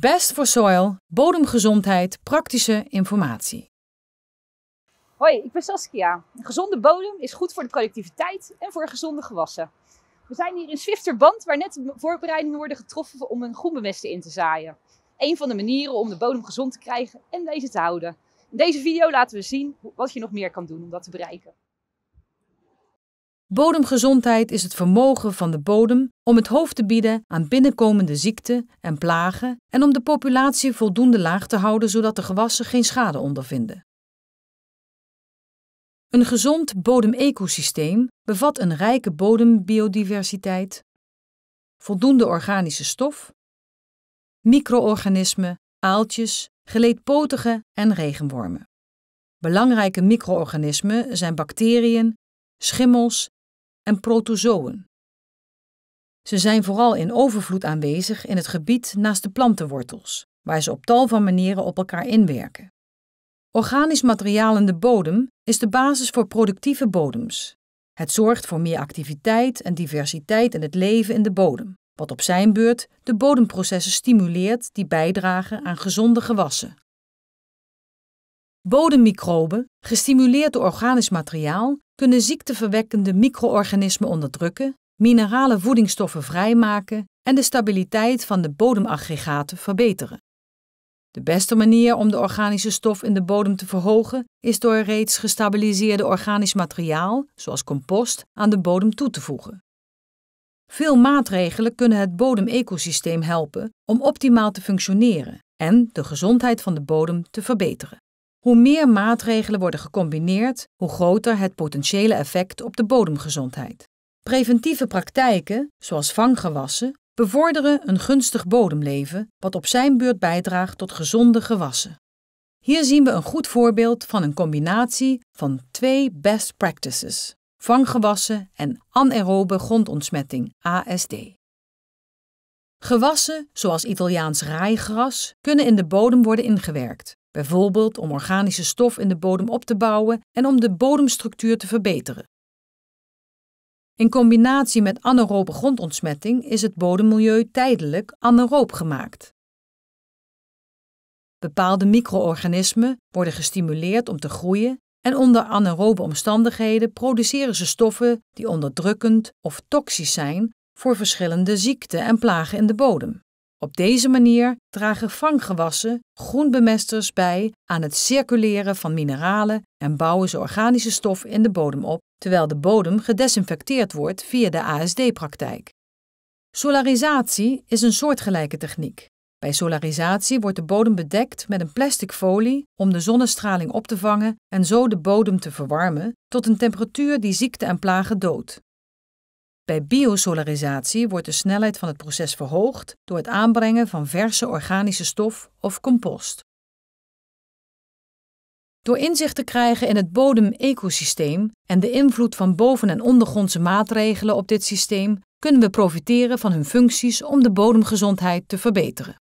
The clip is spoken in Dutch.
Best for Soil, bodemgezondheid, praktische informatie. Hoi, ik ben Saskia. Een gezonde bodem is goed voor de productiviteit en voor gezonde gewassen. We zijn hier in Zwifterband, waar net voorbereidingen worden getroffen om een groenbemesten in te zaaien. Een van de manieren om de bodem gezond te krijgen en deze te houden. In deze video laten we zien wat je nog meer kan doen om dat te bereiken. Bodemgezondheid is het vermogen van de bodem om het hoofd te bieden aan binnenkomende ziekten en plagen en om de populatie voldoende laag te houden zodat de gewassen geen schade ondervinden. Een gezond bodemecosysteem bevat een rijke bodembiodiversiteit, voldoende organische stof, micro-organismen, aaltjes, geleedpotigen en regenwormen. Belangrijke micro-organismen zijn bacteriën, schimmels en protozoen. Ze zijn vooral in overvloed aanwezig in het gebied naast de plantenwortels, waar ze op tal van manieren op elkaar inwerken. Organisch materiaal in de bodem is de basis voor productieve bodems. Het zorgt voor meer activiteit en diversiteit in het leven in de bodem, wat op zijn beurt de bodemprocessen stimuleert die bijdragen aan gezonde gewassen. Bodemmicroben, gestimuleerd door organisch materiaal, kunnen ziekteverwekkende micro-organismen onderdrukken, minerale voedingsstoffen vrijmaken en de stabiliteit van de bodemaggregaten verbeteren. De beste manier om de organische stof in de bodem te verhogen is door reeds gestabiliseerde organisch materiaal, zoals compost, aan de bodem toe te voegen. Veel maatregelen kunnen het bodemecosysteem helpen om optimaal te functioneren en de gezondheid van de bodem te verbeteren. Hoe meer maatregelen worden gecombineerd, hoe groter het potentiële effect op de bodemgezondheid. Preventieve praktijken, zoals vanggewassen, bevorderen een gunstig bodemleven, wat op zijn beurt bijdraagt tot gezonde gewassen. Hier zien we een goed voorbeeld van een combinatie van twee best practices: vanggewassen en anaerobe grondontsmetting (ASD). Gewassen, zoals Italiaans raaigras, kunnen in de bodem worden ingewerkt, bijvoorbeeld om organische stof in de bodem op te bouwen en om de bodemstructuur te verbeteren. In combinatie met anaerobe grondontsmetting is het bodemmilieu tijdelijk anaerob gemaakt. Bepaalde micro-organismen worden gestimuleerd om te groeien en onder anaerobe omstandigheden produceren ze stoffen die onderdrukkend of toxisch zijn voor verschillende ziekten en plagen in de bodem. Op deze manier dragen vanggewassen groenbemesters bij aan het circuleren van mineralen en bouwen ze organische stof in de bodem op, terwijl de bodem gedesinfecteerd wordt via de ASD-praktijk. Solarisatie is een soortgelijke techniek. Bij solarisatie wordt de bodem bedekt met een plastic folie om de zonnestraling op te vangen en zo de bodem te verwarmen tot een temperatuur die ziekte en plagen doodt. Bij biosolarisatie wordt de snelheid van het proces verhoogd door het aanbrengen van verse organische stof of compost. Door inzicht te krijgen in het bodemecosysteem en de invloed van boven- en ondergrondse maatregelen op dit systeem, kunnen we profiteren van hun functies om de bodemgezondheid te verbeteren.